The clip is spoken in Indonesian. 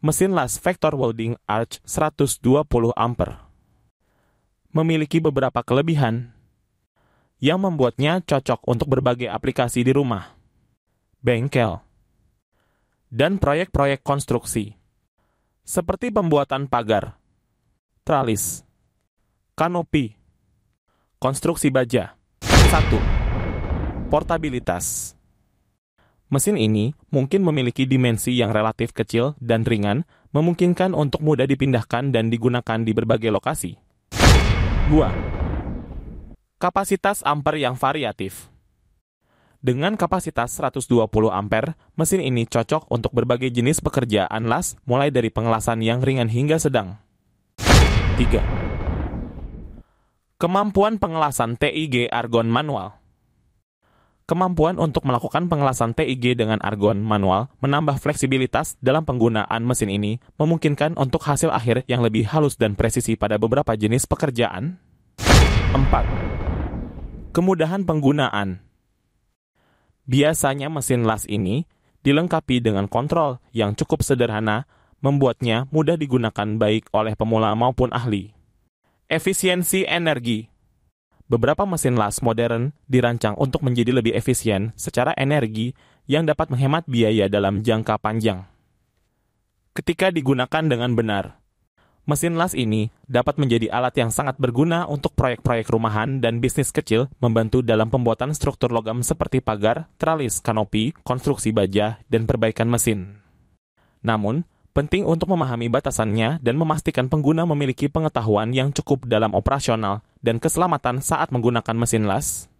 mesin las vector welding arch 120 ampere. Memiliki beberapa kelebihan yang membuatnya cocok untuk berbagai aplikasi di rumah, bengkel, dan proyek-proyek konstruksi, seperti pembuatan pagar, tralis, kanopi, konstruksi baja. 1. Portabilitas Mesin ini mungkin memiliki dimensi yang relatif kecil dan ringan, memungkinkan untuk mudah dipindahkan dan digunakan di berbagai lokasi. 2. Kapasitas ampere yang variatif dengan kapasitas 120 ampere, mesin ini cocok untuk berbagai jenis pekerjaan las, mulai dari pengelasan yang ringan hingga sedang. 3. Kemampuan pengelasan TIG argon manual Kemampuan untuk melakukan pengelasan TIG dengan argon manual menambah fleksibilitas dalam penggunaan mesin ini, memungkinkan untuk hasil akhir yang lebih halus dan presisi pada beberapa jenis pekerjaan. 4. Kemudahan penggunaan Biasanya mesin las ini dilengkapi dengan kontrol yang cukup sederhana, membuatnya mudah digunakan baik oleh pemula maupun ahli. Efisiensi energi beberapa mesin las modern dirancang untuk menjadi lebih efisien secara energi yang dapat menghemat biaya dalam jangka panjang. Ketika digunakan dengan benar, mesin las ini dapat menjadi alat yang sangat berguna untuk proyek-proyek rumahan dan bisnis kecil membantu dalam pembuatan struktur logam seperti pagar, tralis, kanopi, konstruksi baja, dan perbaikan mesin. Namun, penting untuk memahami batasannya dan memastikan pengguna memiliki pengetahuan yang cukup dalam operasional dan keselamatan saat menggunakan mesin las